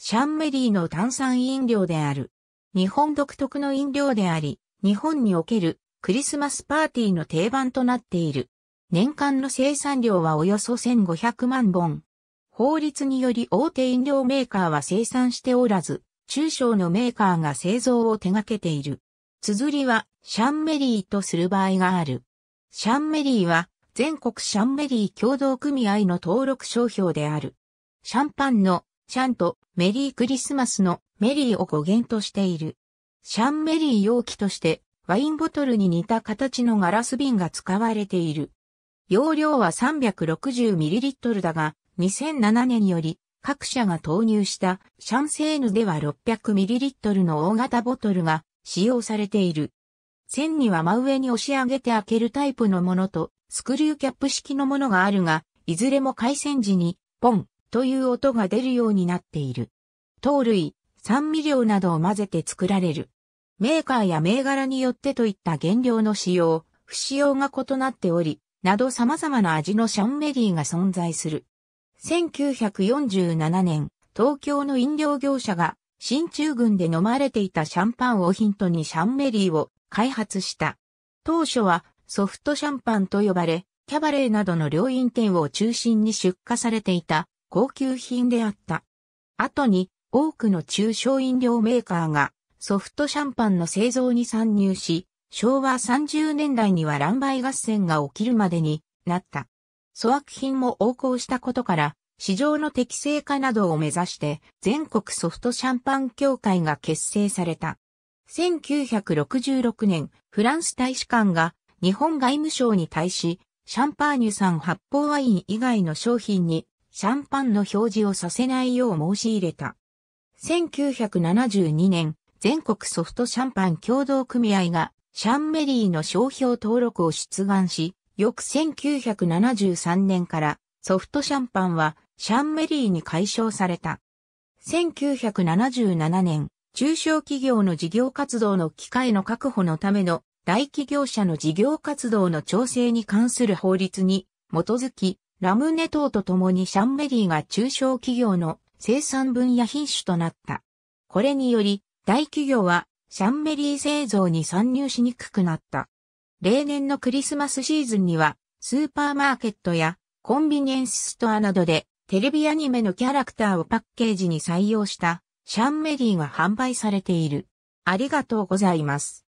シャンメリーの炭酸飲料である。日本独特の飲料であり、日本におけるクリスマスパーティーの定番となっている。年間の生産量はおよそ1500万本。法律により大手飲料メーカーは生産しておらず、中小のメーカーが製造を手掛けている。綴りはシャンメリーとする場合がある。シャンメリーは全国シャンメリー共同組合の登録商標である。シャンパンのシャンとメリークリスマスのメリーを語源としている。シャンメリー容器としてワインボトルに似た形のガラス瓶が使われている。容量は 360ml だが、2007年により各社が投入したシャンセーヌでは 600ml の大型ボトルが使用されている。線には真上に押し上げて開けるタイプのものとスクリューキャップ式のものがあるが、いずれも回線時にポンという音が出るようになっている。糖類、酸味料などを混ぜて作られる。メーカーや銘柄によってといった原料の使用、不使用が異なっており、など様々な味のシャンメリーが存在する。1947年、東京の飲料業者が、新中軍で飲まれていたシャンパンをヒントにシャンメリーを開発した。当初はソフトシャンパンと呼ばれ、キャバレーなどの料飲店を中心に出荷されていた高級品であった。後に多くの中小飲料メーカーがソフトシャンパンの製造に参入し、昭和30年代には乱売合戦が起きるまでになった。粗悪品も横行したことから、市場の適正化などを目指して全国ソフトシャンパン協会が結成された。1966年、フランス大使館が日本外務省に対し、シャンパーニュ産発泡ワイン以外の商品にシャンパンの表示をさせないよう申し入れた。1972年、全国ソフトシャンパン共同組合がシャンメリーの商標登録を出願し、翌1973年からソフトシャンパンはシャンメリーに解消された。1977年、中小企業の事業活動の機会の確保のための大企業者の事業活動の調整に関する法律に基づき、ラムネ等と共にシャンメリーが中小企業の生産分野品種となった。これにより、大企業はシャンメリー製造に参入しにくくなった。例年のクリスマスシーズンには、スーパーマーケットやコンビニエンスストアなどでテレビアニメのキャラクターをパッケージに採用したシャンメリーが販売されている。ありがとうございます。